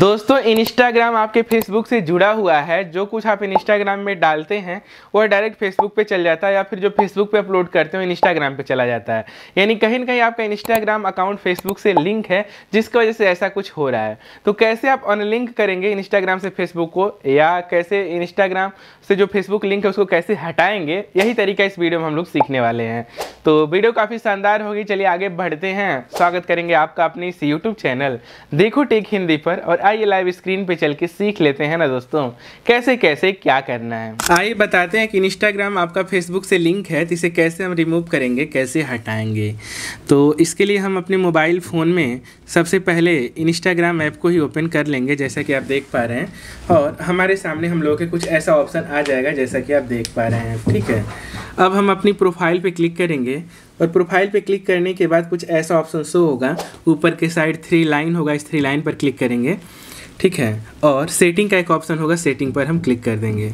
दोस्तों इंस्टाग्राम आपके फेसबुक से जुड़ा हुआ है जो कुछ आप इंस्टाग्राम में डालते हैं वह डायरेक्ट फेसबुक पे चल जाता है या फिर जो फेसबुक पे अपलोड करते हो इंस्टाग्राम पे चला जाता है यानी कहीं ना कहीं आपका इंस्टाग्राम अकाउंट फेसबुक से लिंक है जिसकी वजह से ऐसा कुछ हो रहा है तो कैसे आप अनलिंक करेंगे इंस्टाग्राम से फेसबुक को या कैसे इंस्टाग्राम से जो फेसबुक लिंक है उसको कैसे हटाएंगे यही तरीका इस वीडियो में हम लोग सीखने वाले हैं तो वीडियो काफ़ी शानदार होगी चलिए आगे बढ़ते हैं स्वागत करेंगे आपका अपने इस यूट्यूब चैनल देखो टेक हिंदी पर और आइए लाइव स्क्रीन पे चल के सीख लेते हैं ना दोस्तों कैसे कैसे क्या करना है आइए बताते हैं कि इंस्टाग्राम आपका फेसबुक से लिंक है तो इसे कैसे हम रिमूव करेंगे कैसे हटाएंगे तो इसके लिए हम अपने मोबाइल फ़ोन में सबसे पहले इंस्टाग्राम ऐप को ही ओपन कर लेंगे जैसा कि आप देख पा रहे हैं और हमारे सामने हम लोगों के कुछ ऐसा ऑप्शन आ जाएगा जैसा कि आप देख पा रहे हैं ठीक है अब हम अपनी प्रोफाइल पे क्लिक करेंगे और प्रोफाइल पे क्लिक करने के बाद कुछ ऐसा ऑप्शन शो होगा ऊपर के साइड थ्री लाइन होगा इस थ्री लाइन पर क्लिक करेंगे ठीक है और सेटिंग का एक ऑप्शन होगा सेटिंग पर हम क्लिक कर देंगे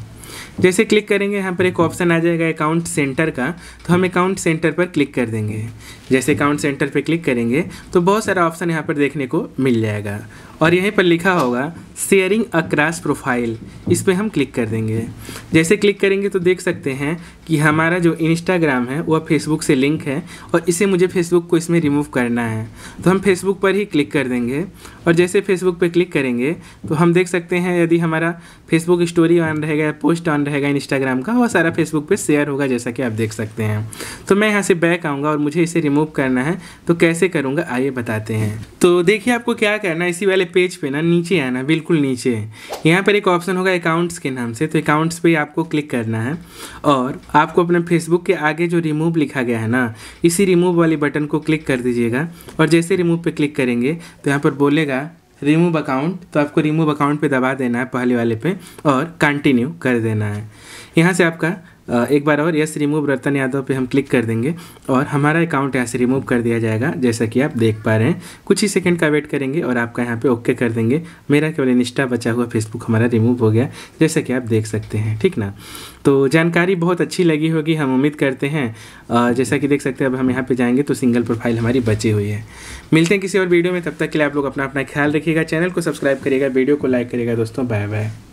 जैसे क्लिक करेंगे यहाँ पर एक ऑप्शन आ जाएगा अकाउंट सेंटर का तो हम अकाउंट सेंटर पर क्लिक कर देंगे जैसे अकाउंट सेंटर पर क्लिक करेंगे तो बहुत सारा ऑप्शन यहाँ पर देखने को मिल जाएगा और यहीं पर लिखा होगा शेयरिंग अक्रॉस प्रोफाइल इस पर हम क्लिक कर देंगे जैसे क्लिक करेंगे तो देख सकते हैं कि हमारा जो इंस्टाग्राम है वह फेसबुक से लिंक है और इसे मुझे फेसबुक को इसमें रिमूव करना है तो हम फेसबुक पर ही क्लिक कर देंगे और जैसे फेसबुक पर क्लिक करेंगे तो हम देख सकते हैं यदि हमारा फेसबुक स्टोरी ऑन रहेगा या पोस्ट ऑन रहेगा इंस्टाग्राम का वह सारा फेसबुक पर शेयर होगा जैसा कि आप देख सकते हैं तो मैं यहाँ से बैक आऊँगा और मुझे इसे रिमूव करना है तो कैसे करूँगा आइए बताते हैं तो देखिए आपको क्या करना है इसी वाले पेज पे ना नीचे आना बिल्कुल नीचे है यहाँ पर एक ऑप्शन होगा अकाउंट्स के नाम से तो अकाउंट्स पे आपको क्लिक करना है और आपको अपने फेसबुक के आगे जो रिमूव लिखा गया है ना इसी रिमूव वाले बटन को क्लिक कर दीजिएगा और जैसे रिमूव पे क्लिक करेंगे तो यहाँ पर बोलेगा रिमूव अकाउंट तो आपको रिमूव अकाउंट पे दबा देना है पहले वाले पे और कंटिन्यू कर देना है यहाँ से आपका एक बार और यस रिमूव रतन यादव पे हम क्लिक कर देंगे और हमारा अकाउंट यहाँ से रिमूव कर दिया जाएगा जैसा कि आप देख पा रहे हैं कुछ ही सेकंड का वेट करेंगे और आपका यहाँ पे ओके कर देंगे मेरा केवल इंस्टा बचा हुआ फेसबुक हमारा रिमूव हो गया जैसा कि आप देख सकते हैं ठीक ना तो जानकारी बहुत अच्छी लगी होगी हम उम्मीद करते हैं जैसा कि देख सकते हैं अब हम यहाँ पर जाएंगे तो सिंगल प्रोफाइल हमारी बची हुई है मिलते हैं किसी और वीडियो में तब तक के लिए आप लोग अपना अपना ख्याल रखिएगा चैनल को सब्सक्राइब करिएगा वीडियो को लाइक करिएगा दोस्तों बाय बाय